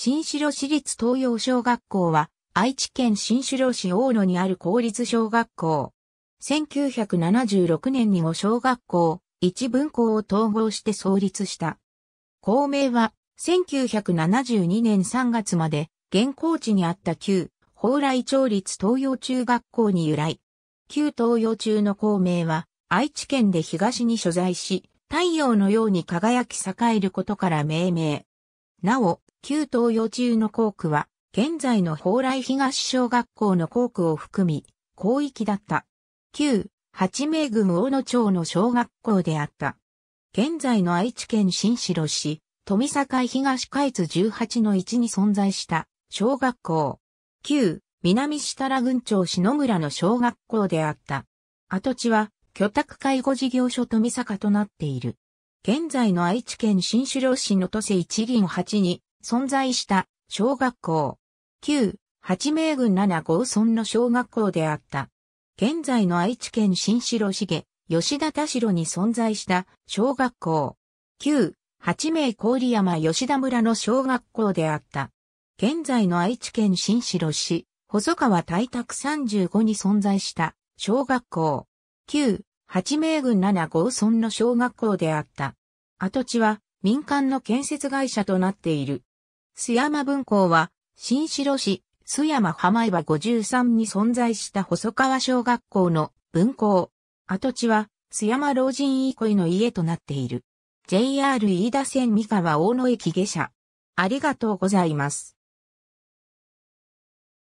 新城市立東洋小学校は、愛知県新城市大野にある公立小学校。1976年にも小学校、一文校を統合して創立した。校名は、1972年3月まで、現校地にあった旧、蓬莱町立東洋中学校に由来。旧東洋中の校名は、愛知県で東に所在し、太陽のように輝き栄えることから命名。なお、旧東洋中の校区は、現在の蓬莱東小学校の校区を含み、広域だった。旧、八名郡大野町の小学校であった。現在の愛知県新城市、富境東海津18の1に存在した小学校。旧、南設楽郡町篠村の小学校であった。跡地は、居宅介護事業所富坂となっている。現在の愛知県新城市の都市一輪8に存在した小学校。旧八名郡七号村の小学校であった。現在の愛知県新城市下、吉田田城に存在した小学校。旧八名郡山吉田村の小学校であった。現在の愛知県新城市、細川大宅35に存在した小学校。旧八名郡七号村の小学校であった。跡地は民間の建設会社となっている。須山分校は、新城市、須山浜岩53に存在した細川小学校の分校。跡地は、須山老人憩いの家となっている。JR 飯田線三河大野駅下車。ありがとうございます。